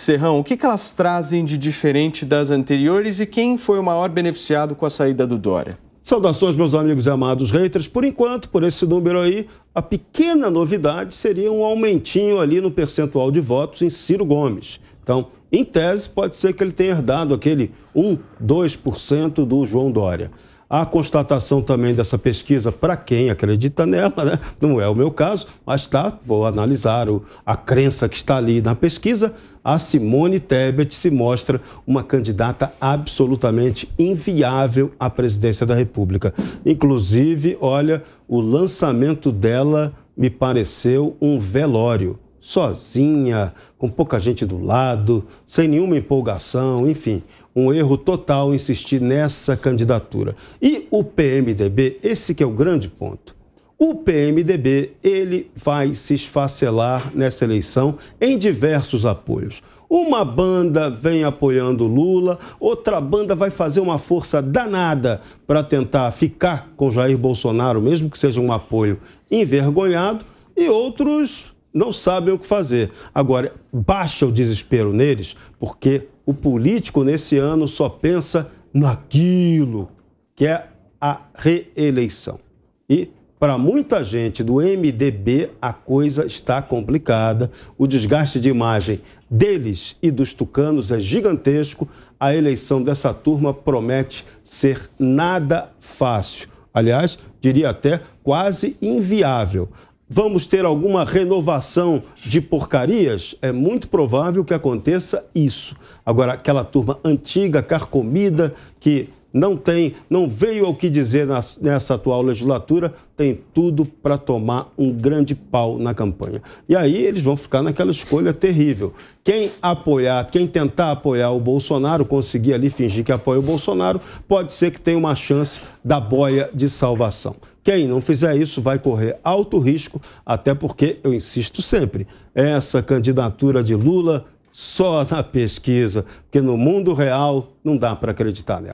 Serrão, o que, que elas trazem de diferente das anteriores e quem foi o maior beneficiado com a saída do Dória? Saudações, meus amigos e amados haters. Por enquanto, por esse número aí, a pequena novidade seria um aumentinho ali no percentual de votos em Ciro Gomes. Então, em tese, pode ser que ele tenha herdado aquele 1, 2% do João Dória. A constatação também dessa pesquisa, para quem acredita nela, né? não é o meu caso, mas tá, vou analisar o, a crença que está ali na pesquisa. A Simone Tebet se mostra uma candidata absolutamente inviável à presidência da República. Inclusive, olha, o lançamento dela me pareceu um velório sozinha, com pouca gente do lado, sem nenhuma empolgação, enfim um erro total insistir nessa candidatura. E o PMDB, esse que é o grande ponto. O PMDB, ele vai se esfacelar nessa eleição em diversos apoios. Uma banda vem apoiando Lula, outra banda vai fazer uma força danada para tentar ficar com Jair Bolsonaro, mesmo que seja um apoio envergonhado, e outros não sabem o que fazer. Agora, baixa o desespero neles, porque o político nesse ano só pensa naquilo que é a reeleição. E para muita gente do MDB a coisa está complicada. O desgaste de imagem deles e dos tucanos é gigantesco. A eleição dessa turma promete ser nada fácil. Aliás, diria até quase inviável vamos ter alguma renovação de porcarias? É muito provável que aconteça isso. Agora, aquela turma antiga, carcomida, que não tem, não veio ao que dizer nessa atual legislatura, tem tudo para tomar um grande pau na campanha. E aí eles vão ficar naquela escolha terrível. Quem apoiar, quem tentar apoiar o Bolsonaro, conseguir ali fingir que apoia o Bolsonaro, pode ser que tenha uma chance da boia de salvação. Quem não fizer isso vai correr alto risco, até porque, eu insisto sempre, essa candidatura de Lula só na pesquisa, porque no mundo real não dá para acreditar nela.